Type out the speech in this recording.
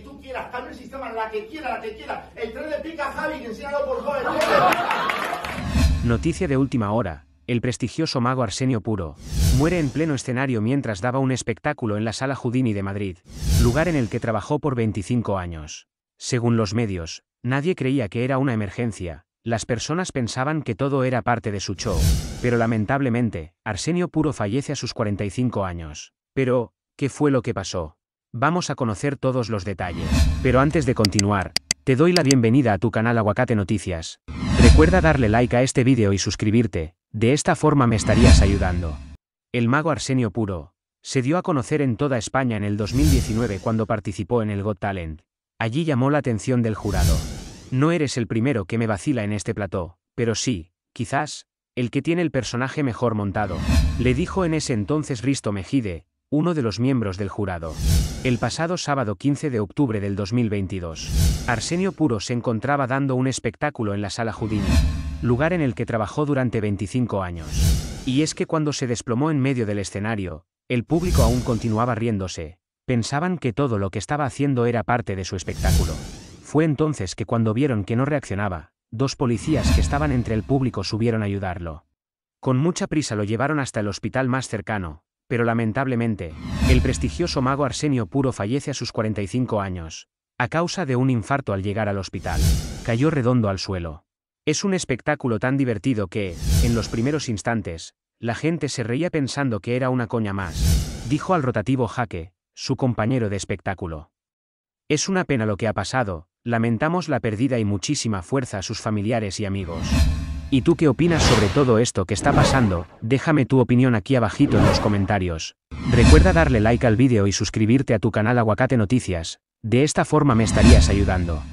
tú quieras, la que quiera, la que quiera. El tren Noticia de última hora. El prestigioso mago Arsenio Puro muere en pleno escenario mientras daba un espectáculo en la Sala Houdini de Madrid, lugar en el que trabajó por 25 años. Según los medios, nadie creía que era una emergencia, las personas pensaban que todo era parte de su show, pero lamentablemente, Arsenio Puro fallece a sus 45 años. Pero, ¿qué fue lo que pasó? vamos a conocer todos los detalles. Pero antes de continuar, te doy la bienvenida a tu canal Aguacate Noticias. Recuerda darle like a este vídeo y suscribirte, de esta forma me estarías ayudando. El mago Arsenio Puro, se dio a conocer en toda España en el 2019 cuando participó en el Got Talent. Allí llamó la atención del jurado. No eres el primero que me vacila en este plató, pero sí, quizás, el que tiene el personaje mejor montado. Le dijo en ese entonces Risto Mejide, uno de los miembros del jurado. El pasado sábado 15 de octubre del 2022, Arsenio Puro se encontraba dando un espectáculo en la Sala Judía, lugar en el que trabajó durante 25 años. Y es que cuando se desplomó en medio del escenario, el público aún continuaba riéndose, pensaban que todo lo que estaba haciendo era parte de su espectáculo. Fue entonces que cuando vieron que no reaccionaba, dos policías que estaban entre el público subieron a ayudarlo. Con mucha prisa lo llevaron hasta el hospital más cercano, pero lamentablemente, el prestigioso mago Arsenio Puro fallece a sus 45 años, a causa de un infarto al llegar al hospital. Cayó redondo al suelo. Es un espectáculo tan divertido que, en los primeros instantes, la gente se reía pensando que era una coña más, dijo al rotativo Jaque, su compañero de espectáculo. Es una pena lo que ha pasado, lamentamos la pérdida y muchísima fuerza a sus familiares y amigos. ¿Y tú qué opinas sobre todo esto que está pasando? Déjame tu opinión aquí abajito en los comentarios. Recuerda darle like al vídeo y suscribirte a tu canal Aguacate Noticias, de esta forma me estarías ayudando.